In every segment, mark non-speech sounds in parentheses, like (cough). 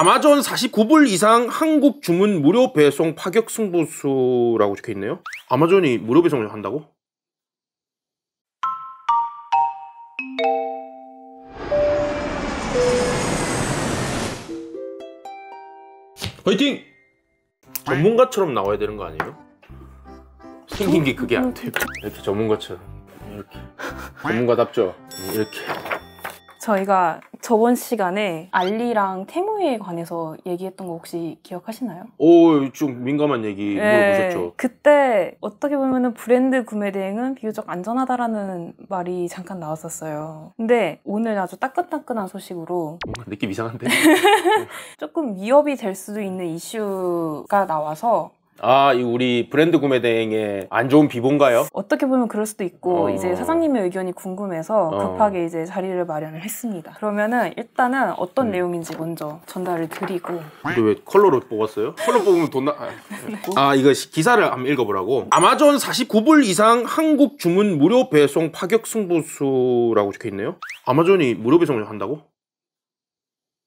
아마존 49불 이상 한국 주문 무료 배송 파격 승부수라고 적혀있네요 아마존이 무료 배송을 한다고? 화이팅! 전문가처럼 나와야 되는 거 아니에요? 생긴 게 그게 안 돼요 이렇게 전문가처럼 이렇게 전문가답죠? 이렇게 저희가 저번 시간에 알리랑 태무에 관해서 얘기했던 거 혹시 기억하시나요? 오, 좀 민감한 얘기 네. 물어보셨죠? 그때 어떻게 보면 브랜드 구매 대행은 비교적 안전하다라는 말이 잠깐 나왔었어요. 근데 오늘 아주 따끈따끈한 소식으로 뭔가 느낌 이상한데? (laughs) 조금 위협이 될 수도 있는 이슈가 나와서 아, 이 우리 브랜드 구매 대행의 안 좋은 비본가요? 어떻게 보면 그럴 수도 있고 어. 이제 사장님의 의견이 궁금해서 어. 급하게 이제 자리를 마련을 했습니다. 그러면은 일단은 어떤 음. 내용인지 먼저 전달을 드리고 근데 왜 컬러로 뽑았어요? 컬러 뽑으면 돈 나... 아, 아 이거 기사를 한번 읽어보라고 아마존 49불 이상 한국 주문 무료 배송 파격 승부수라고 적혀있네요 아마존이 무료 배송을 한다고?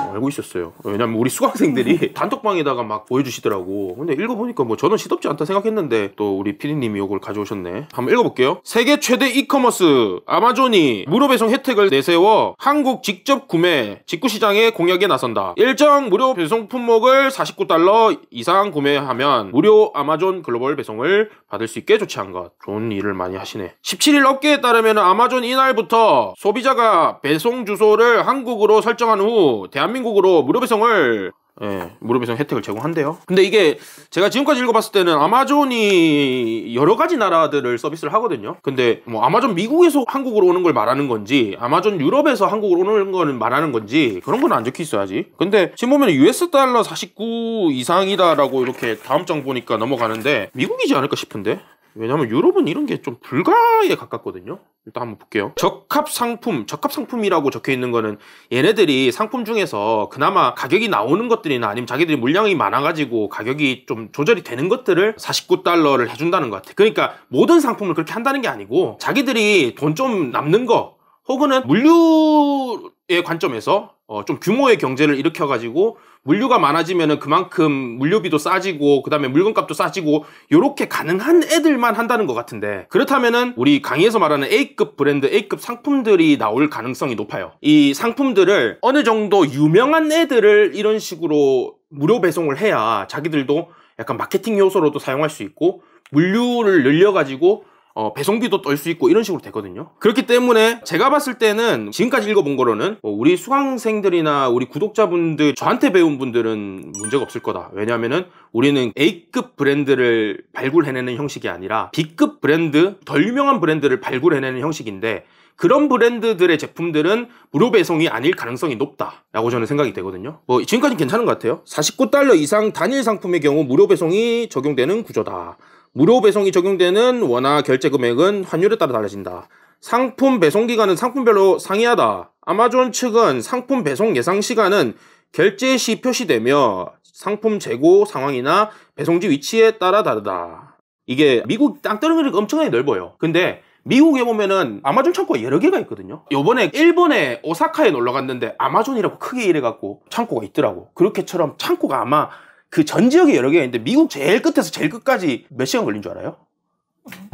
어, 알고 있었어요. 왜냐면 우리 수강생들이 (laughs) 단톡방에다가 막 보여주시더라고. 근데 읽어보니까 뭐 저는 시덥지 않다 생각했는데 또 우리 피디님이 이걸 가져오셨네. 한번 읽어볼게요. 세계 최대 이커머스 아마존이 무료 배송 혜택을 내세워 한국 직접 구매 직구 시장의 공약에 나선다. 일정 무료 배송 품목을 49달러 이상 구매하면 무료 아마존 글로벌 배송을 받을 수 있게 조치한 것. 좋은 일을 많이 하시네. 17일 업계에 따르면 아마존 이날부터 소비자가 배송 주소를 한국으로 설정한 후 대한 대한민국으로 무료 배송을 예, 무료 배송 혜택을 제공한대요. 근데 이게 제가 지금까지 읽어봤을 때는 아마존이 여러 가지 나라들을 서비스를 하거든요. 근데 뭐 아마존 미국에서 한국으로 오는 걸 말하는 건지 아마존 유럽에서 한국으로 오는 걸 말하는 건지 그런 건 안 적혀 있어야지. 근데 지금 보면 US 달러 49 이상이다라고 이렇게 다음 장 보니까 넘어가는데 미국이지 않을까 싶은데 왜냐면 유럽은 이런 게 좀 불가에 가깝거든요. 일단 한번 볼게요. 적합 상품, 적합 상품이라고 적혀 있는 거는 얘네들이 상품 중에서 그나마 가격이 나오는 것들이나 아니면 자기들이 물량이 많아가지고 가격이 좀 조절이 되는 것들을 49달러를 해준다는 것 같아. 그러니까 모든 상품을 그렇게 한다는 게 아니고 자기들이 돈 좀 남는 거 혹은 물류의 관점에서 어, 좀 규모의 경제를 일으켜가지고 물류가 많아지면은 그만큼 물류비도 싸지고 그다음에 물건값도 싸지고 요렇게 가능한 애들만 한다는 것 같은데 그렇다면은 우리 강의에서 말하는 A급 브랜드 A급 상품들이 나올 가능성이 높아요 이 상품들을 어느 정도 유명한 애들을 이런 식으로 무료 배송을 해야 자기들도 약간 마케팅 요소로도 사용할 수 있고 물류를 늘려가지고 어, 배송비도 떨 수 있고 이런 식으로 되거든요 그렇기 때문에 제가 봤을 때는 지금까지 읽어본 거로는 뭐 우리 수강생들이나 우리 구독자분들 저한테 배운 분들은 문제가 없을 거다 왜냐하면 우리는 A급 브랜드를 발굴해내는 형식이 아니라 B급 브랜드 덜 유명한 브랜드를 발굴해내는 형식인데 그런 브랜드들의 제품들은 무료 배송이 아닐 가능성이 높다라고 저는 생각이 되거든요. 뭐 지금까지는 괜찮은 것 같아요. 49달러 이상 단일 상품의 경우 무료 배송이 적용되는 구조다. 무료 배송이 적용되는 원화 결제 금액은 환율에 따라 달라진다. 상품 배송 기간은 상품별로 상이하다. 아마존 측은 상품 배송 예상 시간은 결제 시 표시되며 상품 재고 상황이나 배송지 위치에 따라 다르다. 이게 미국 땅덩어리가 엄청나게 넓어요. 근데 미국에 보면은 아마존 창고가 여러 개가 있거든요 요번에 일본에 오사카에 놀러 갔는데 아마존이라고 크게 이래갖고 창고가 있더라고 그렇게처럼 창고가 아마 그전 지역에 여러 개가 있는데 미국 제일 끝에서 제일 끝까지 몇 시간 걸린 줄 알아요?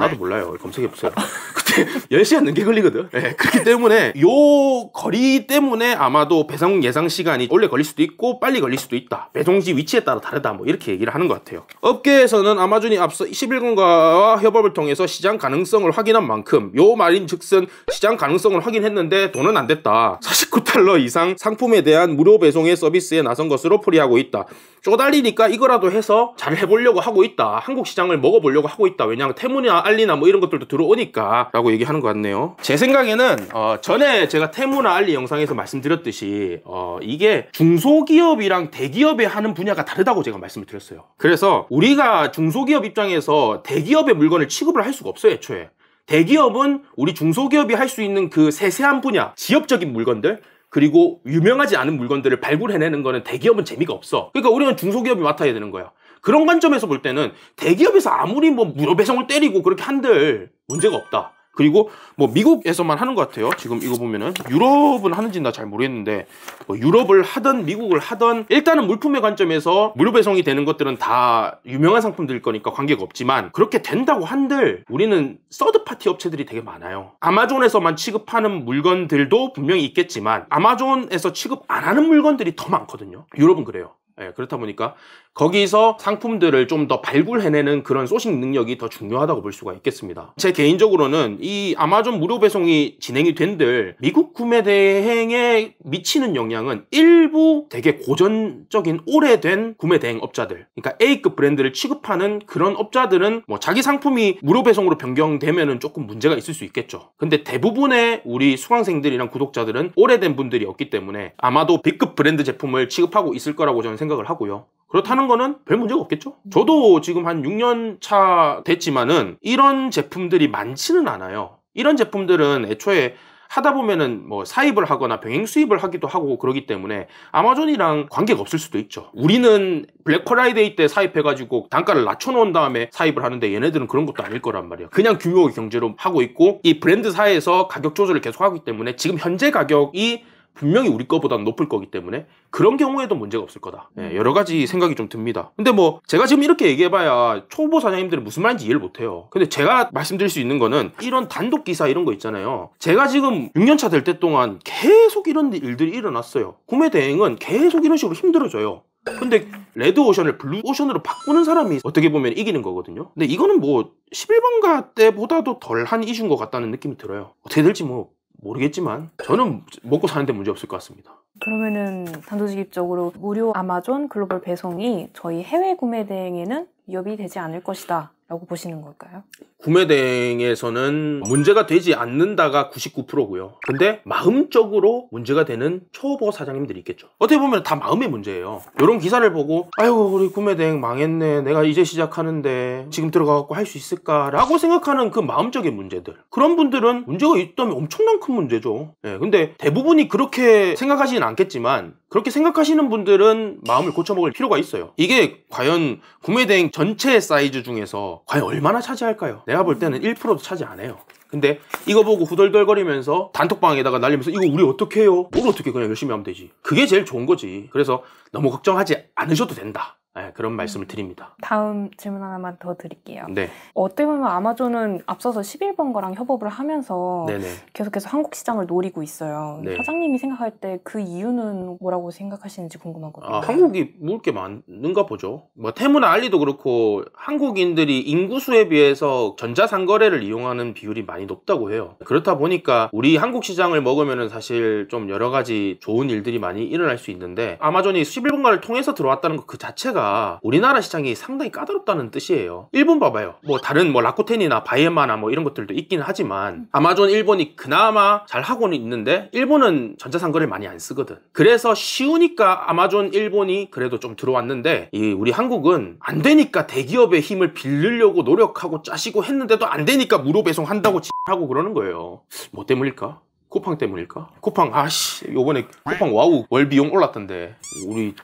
나도 몰라요. 검색해보세요. (laughs) 그때 10시간 넘게 걸리거든. 네, 그렇기 때문에 요 거리 때문에 아마도 배송 예상 시간이 원래 걸릴 수도 있고 빨리 걸릴 수도 있다. 배송지 위치에 따라 다르다. 뭐 이렇게 얘기를 하는 것 같아요. 업계에서는 아마존이 앞서 1 1건과 협업을 통해서 시장 가능성을 확인한 만큼 요 말인 즉슨 시장 가능성을 확인했는데 돈은 안 됐다. 49달러 이상 상품에 대한 무료 배송의 서비스에 나선 것으로 풀이하고 있다. 쪼달리니까 이거라도 해서 잘 해보려고 하고 있다. 한국 시장을 먹어보려고 하고 있다. 왜냐하면 태문이나 알리나 뭐 이런 것들도 들어오니까 라고 얘기하는 것 같네요 제 생각에는 어 전에 제가 테무나 알리 영상에서 말씀드렸듯이 어 이게 중소기업이랑 대기업이 하는 분야가 다르다고 제가 말씀을 드렸어요 그래서 우리가 중소기업 입장에서 대기업의 물건을 취급을 할 수가 없어요 애초에 대기업은 우리 중소기업이 할 수 있는 그 세세한 분야 지역적인 물건들 그리고 유명하지 않은 물건들을 발굴해내는 거는 대기업은 재미가 없어. 그러니까 우리는 중소기업이 맡아야 되는 거야. 그런 관점에서 볼 때는 대기업에서 아무리 뭐 무료 배송을 때리고 그렇게 한들 문제가 없다. 그리고 뭐 미국에서만 하는 것 같아요. 지금 이거 보면은 유럽은 하는지 나 잘 모르겠는데 뭐 유럽을 하던 미국을 하던 일단은 물품의 관점에서 무료 배송이 되는 것들은 다 유명한 상품들일 거니까 관계가 없지만 그렇게 된다고 한들 우리는 서드 파티 업체들이 되게 많아요. 아마존에서만 취급하는 물건들도 분명히 있겠지만 아마존에서 취급 안 하는 물건들이 더 많거든요. 유럽은 그래요. 예, 그렇다 보니까 거기서 상품들을 좀 더 발굴해내는 그런 소싱 능력이 더 중요하다고 볼 수가 있겠습니다. 제 개인적으로는 이 아마존 무료 배송이 진행이 된들 미국 구매 대행에 미치는 영향은 일부 되게 고전적인 오래된 구매 대행 업자들 그러니까 A급 브랜드를 취급하는 그런 업자들은 뭐 자기 상품이 무료 배송으로 변경되면은 조금 문제가 있을 수 있겠죠. 근데 대부분의 우리 수강생들이랑 구독자들은 오래된 분들이었기 때문에 아마도 B급 브랜드 제품을 취급하고 있을 거라고 저는 생각을 하고요. 그렇다는 거는 별 문제가 없겠죠. 음. 저도 지금 한 6년 차 됐지만은 이런 제품들이 많지는 않아요. 이런 제품들은 애초에 하다 보면은 뭐 사입을 하거나 병행 수입을 하기도 하고 그러기 때문에 아마존이랑 관계가 없을 수도 있죠. 우리는 블랙 프라이데이 때 사입해가지고 단가를 낮춰놓은 다음에 사입을 하는데 얘네들은 그런 것도 아닐 거란 말이에요. 그냥 규모 경제로 하고 있고 이 브랜드사에서 가격 조절을 계속하기 때문에 지금 현재 가격이 분명히 우리 거보다는 높을 거기 때문에 그런 경우에도 문제가 없을 거다. 예, 음. 여러 가지 생각이 좀 듭니다. 근데 뭐 제가 지금 이렇게 얘기해봐야 초보 사장님들은 무슨 말인지 이해를 못해요. 근데 제가 말씀드릴 수 있는 거는 이런 단독 기사 이런 거 있잖아요. 제가 지금 6년차 될 때 동안 계속 이런 일들이 일어났어요. 구매 대행은 계속 이런 식으로 힘들어져요. 근데 레드 오션을 블루 오션으로 바꾸는 사람이 어떻게 보면 이기는 거거든요. 근데 이거는 뭐 11번가 때보다도 덜 한 이슈인 것 같다는 느낌이 들어요. 어떻게 될지 뭐 모르겠지만 저는 먹고 사는데 문제 없을 것 같습니다. 그러면은 단도직입적으로 무료 아마존 글로벌 배송이 저희 해외 구매 대행에는 위협이 되지 않을 것이다. 라고 보시는 걸까요? 구매대행에서는 문제가 되지 않는다가 99%고요. 근데 마음적으로 문제가 되는 초보 사장님들이 있겠죠. 어떻게 보면 다 마음의 문제예요. 이런 기사를 보고 아유 우리 구매대행 망했네. 내가 이제 시작하는데 지금 들어가고할 수 있을까라고 생각하는 그 마음적인 문제들. 그런 분들은 문제가 있다면 엄청난 큰 문제죠. 예, 근데 대부분이 그렇게 생각하지는 않겠지만 그렇게 생각하시는 분들은 마음을 고쳐먹을 필요가 있어요 이게 과연 구매대행 전체 사이즈 중에서 과연 얼마나 차지할까요? 내가 볼 때는 1%도 차지 안 해요 근데 이거 보고 후덜덜거리면서 단톡방에다가 날리면서 이거 우리 어떻게 해요? 뭘 어떻게 그냥 열심히 하면 되지 그게 제일 좋은 거지 그래서 너무 걱정하지 않으셔도 된다 네, 그런 음. 말씀을 드립니다. 다음 질문 하나만 더 드릴게요. 네. 어떻게 보면 아마존은 앞서서 11번가랑 협업을 하면서 네네. 계속해서 한국 시장을 노리고 있어요. 네. 사장님이 생각할 때 그 이유는 뭐라고 생각하시는지 궁금하거든요. 아, 한국이 먹을 게 많은가 보죠. 뭐 테무나 알리도 그렇고 한국인들이 인구수에 비해서 전자상거래를 이용하는 비율이 많이 높다고 해요. 그렇다 보니까 우리 한국 시장을 먹으면 사실 좀 여러 가지 좋은 일들이 많이 일어날 수 있는데 아마존이 11번가를 통해서 들어왔다는 것 그 자체가 자체가 우리나라 시장이 상당히 까다롭다는 뜻이에요 일본 봐봐요 뭐 다른 뭐 라코텐이나 바이에마나뭐 이런 것들도 있긴 하지만 아마존 일본이 그나마 잘 하고는 있는데 일본은 전자상거래 많이 안 쓰거든 그래서 쉬우니까 아마존 일본이 그래도 좀 들어왔는데 이 우리 한국은 안 되니까 대기업의 힘을 빌리려고 노력하고 짜시고 했는데도 안 되니까 무료 배송한다고 하고 그러는 거예요 뭐 때문일까? 쿠팡 때문일까? 쿠팡 아씨 요번에 쿠팡 와우 월비용 올랐던데 우리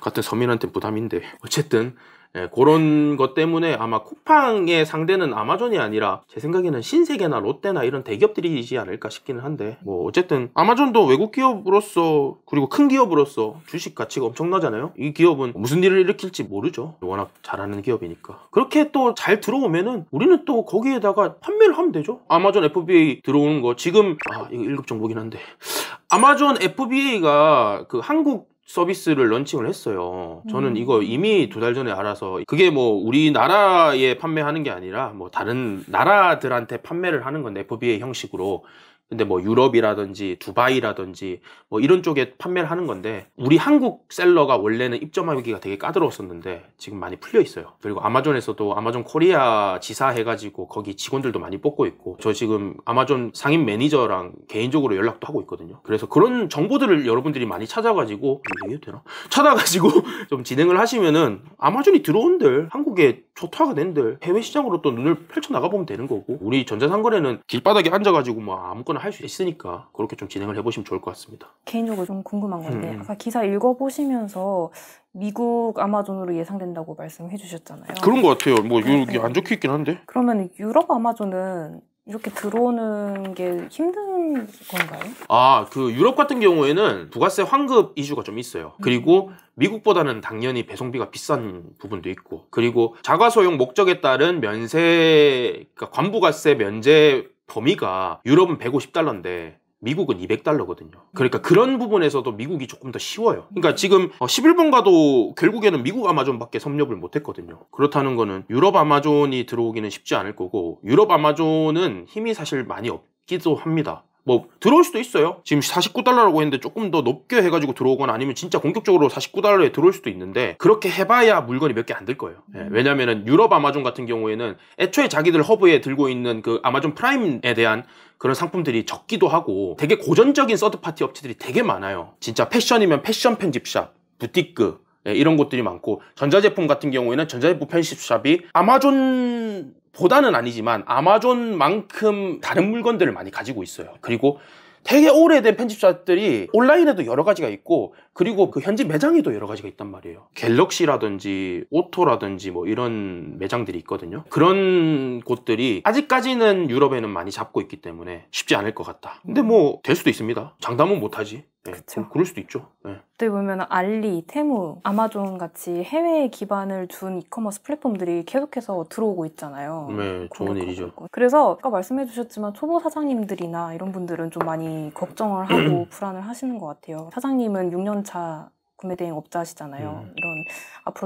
같은 서민한테 부담인데 어쨌든 예, 그런 것 때문에 아마 쿠팡의 상대는 아마존이 아니라 제 생각에는 신세계나 롯데나 이런 대기업들이지 않을까 싶기는 한데 뭐 어쨌든 아마존도 외국 기업으로서 그리고 큰 기업으로서 주식 가치가 엄청나잖아요 이 기업은 무슨 일을 일으킬지 모르죠 워낙 잘하는 기업이니까 그렇게 또 잘 들어오면은 우리는 또 거기에다가 판매를 하면 되죠 아마존 FBA 들어오는 거 지금 아 이거 1급 정보긴 한데 아마존 FBA가 그 한국 서비스를 런칭을 했어요. 저는 음. 이거 이미 두 달 전에 알아서 그게 뭐 우리나라에 판매하는 게 아니라 뭐 다른 나라들한테 판매를 하는 건 FBA 형식으로 근데 뭐 유럽이라든지 두바이라든지 뭐 이런 쪽에 판매를 하는 건데 우리 한국 셀러가 원래는 입점하기가 되게 까다로웠었는데 지금 많이 풀려 있어요. 그리고 아마존에서도 아마존 코리아 지사 해가지고 거기 직원들도 많이 뽑고 있고 저 지금 아마존 상임 매니저랑 개인적으로 연락도 하고 있거든요. 그래서 그런 정보들을 여러분들이 많이 찾아가지고 이게 되나? 찾아가지고 (laughs) 좀 진행을 하시면은 아마존이 들어온들 한국에 좋다가 낸들 해외 시장으로 또 눈을 펼쳐나가보면 되는 거고 우리 전자상거래는 길바닥에 앉아가지고 뭐 아무거나 할 수 있으니까 그렇게 좀 진행을 해보시면 좋을 것 같습니다. 개인적으로 좀 궁금한 건데 음, 음. 아까 기사 읽어보시면서 미국 아마존으로 예상된다고 말씀해 주셨잖아요. 그런 것 같아요. 뭐 네, 여기 네. 안좋혀 있긴 한데. 그러면 유럽 아마존은 이렇게 들어오는 게 힘든 건가요? 아, 그 유럽 같은 경우에는 부가세 환급 이슈가 좀 있어요. 음. 그리고 미국보다는 당연히 배송비가 비싼 부분도 있고, 그리고 자가 소용 목적에 따른 면세, 그러니까 관부가세 면제 범위가 유럽은 150달러인데 미국은 200달러거든요. 그러니까 그런 부분에서도 미국이 조금 더 쉬워요. 그러니까 지금 11번가도 어, 결국에는 미국 아마존밖에 섭렵을 못했거든요. 그렇다는 거는 유럽 아마존이 들어오기는 쉽지 않을 거고 유럽 아마존은 힘이 사실 많이 없기도 합니다. 뭐 들어올 수도 있어요 지금 49달러라고 했는데 조금 더 높게 해가지고 들어오거나 아니면 진짜 공격적으로 49달러에 들어올 수도 있는데 그렇게 해봐야 물건이 몇 개 안 될 거예요 예, 음. 왜냐면은 유럽 아마존 같은 경우에는 애초에 자기들 허브에 들고 있는 그 아마존 프라임에 대한 그런 상품들이 적기도 하고 되게 고전적인 서드파티 업체들이 되게 많아요. 진짜 패션이면 패션 편집샵, 부티크, 네, 이런 곳들이 많고 전자제품 같은 경우에는 전자제품 편집샵이 아마존 보다는 아니지만 아마존만큼 다른 물건들을 많이 가지고 있어요 그리고 되게 오래된 편집샵들이 온라인에도 여러 가지가 있고 그리고 그 현지 매장에도 여러 가지가 있단 말이에요. 갤럭시라든지 오토라든지 뭐 이런 매장들이 있거든요. 그런 곳들이 아직까지는 유럽에는 많이 잡고 있기 때문에 쉽지 않을 것 같다. 근데 뭐 될 수도 있습니다. 장담은 못하지. 네, 그쵸. 그럴 수도 있죠. 네. 어떻게 보면 알리, 테무, 아마존 같이 해외에 기반을 둔 이커머스 플랫폼들이 계속해서 들어오고 있잖아요. 네, 좋은 일이죠. 그래서 아까 말씀해 주셨지만 초보 사장님들이나 이런 분들은 좀 많이 걱정을 하고 (clears throat) 불안을 하시는 것 같아요. 사장님은 6년 자년차 구매 대행 업자시잖아요. 음. 이런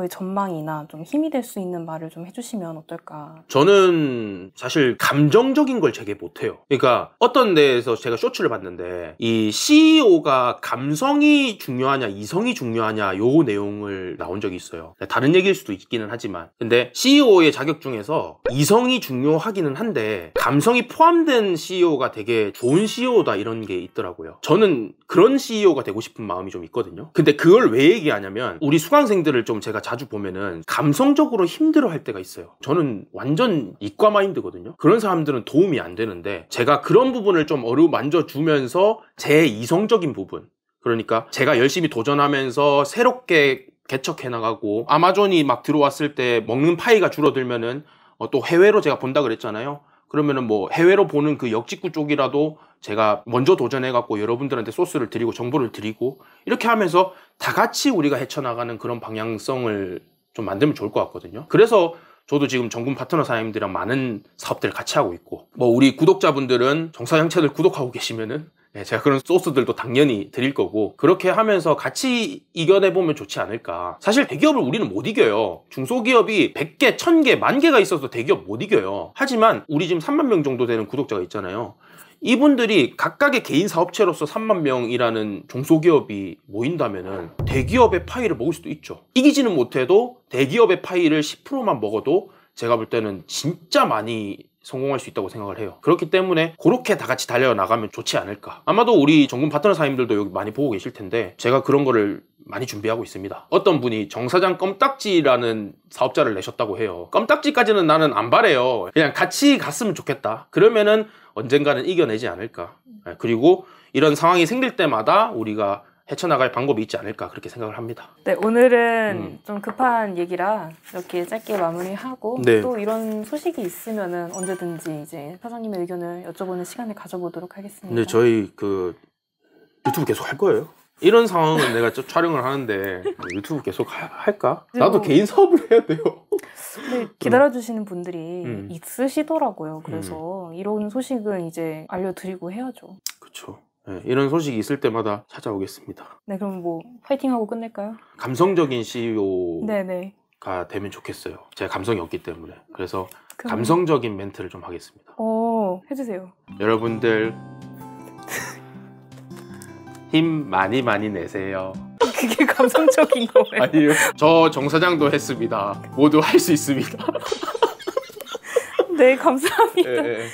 앞으로의 전망이나 좀 힘이 될 수 있는 말을 좀 해주시면 어떨까? 저는 사실 감정적인 걸제게 못해요. 그러니까 어떤 데에서 제가 쇼츠를 봤는데 이 CEO가 감성이 중요하냐 이성이 중요하냐 요 내용을 나온 적이 있어요. 다른 얘기일 수도 있기는 하지만 근데 CEO의 자격 중에서 이성이 중요하기는 한데 감성이 포함된 CEO가 되게 좋은 CEO다 이런 게 있더라고요. 저는 그런 CEO가 되고 싶은 마음이 좀 있거든요. 근데 그걸 왜 얘기하냐면 우리 수강생들 학생들을 좀 제가 자주 보면은 감성적으로 힘들어 할 때가 있어요. 저는 완전 이과 마인드거든요. 그런 사람들은 도움이 안 되는데 제가 그런 부분을 좀 어루만져 주면서 제 이성적인 부분 그러니까 제가 열심히 도전하면서 새롭게 개척해 나가고 아마존이 막 들어왔을 때 먹는 파이가 줄어들면은 어, 또 해외로 제가 본다 그랬잖아요. 그러면은 뭐 해외로 보는 그 역직구 쪽이라도 제가 먼저 도전해갖고 여러분들한테 소스를 드리고 정보를 드리고 이렇게 하면서 다 같이 우리가 헤쳐나가는 그런 방향성을 좀 만들면 좋을 것 같거든요. 그래서 저도 지금 전군 파트너 사장님들이랑 많은 사업들을 같이 하고 있고 뭐 우리 구독자분들은 정사장채를 구독하고 계시면은 예, 제가 그런 소스들도 당연히 드릴 거고 그렇게 하면서 같이 이겨내보면 좋지 않을까 사실 대기업을 우리는 못 이겨요 중소기업이 100개, 1000개, 10,000개가 있어서 대기업 못 이겨요 하지만 우리 지금 3만 명 정도 되는 구독자가 있잖아요 이분들이 각각의 개인 사업체로서 3만 명이라는 중소기업이 모인다면 대기업의 파이를 먹을 수도 있죠 이기지는 못해도 대기업의 파이를 10%만 먹어도 제가 볼 때는 진짜 많이 성공할 수 있다고 생각을 해요. 그렇기 때문에 그렇게 다 같이 달려나가면 좋지 않을까. 아마도 우리 전군 파트너 사님들도 여기 많이 보고 계실 텐데 제가 그런 거를 많이 준비하고 있습니다. 어떤 분이 정사장 껌딱지라는 사업자를 내셨다고 해요. 껌딱지까지는 나는 안 바래요. 그냥 같이 갔으면 좋겠다. 그러면은 언젠가는 이겨내지 않을까. 예, 그리고 이런 상황이 생길 때마다 우리가 헤쳐나갈 방법이 있지 않을까 그렇게 생각을 합니다. 네, 오늘은 음. 좀 급한 얘기라 이렇게 짧게 마무리하고 네. 또 이런 소식이 있으면 언제든지 이제 사장님의 의견을 여쭤보는 시간을 가져보도록 하겠습니다. 네, 저희 그 유튜브 계속 할 거예요. 이런 상황은 내가 촬영을 하는데 유튜브 계속 하, 할까? 네, 나도 뭐. 개인 사업을 해야 돼요. 근데 음. 기다려주시는 분들이 음. 있으시더라고요. 그래서 음. 이런 소식은 이제 알려드리고 해야죠. 그렇죠. 예, 이런 소식이 있을 때마다 찾아오겠습니다. 네, 그럼 뭐 파이팅하고 끝낼까요? 감성적인 CEO 네네. 되면 좋겠어요. 제가 감성이 없기 때문에. 그래서 그럼... 감성적인 멘트를 좀 하겠습니다. 오, 어, 해주세요. 여러분들 힘 많이 많이 내세요. (laughs) 그게 감성적인 거예요? 아니요. 저 정사장도 했습니다. 모두 할 수 있습니다. (laughs) 네, 감사합니다. 네.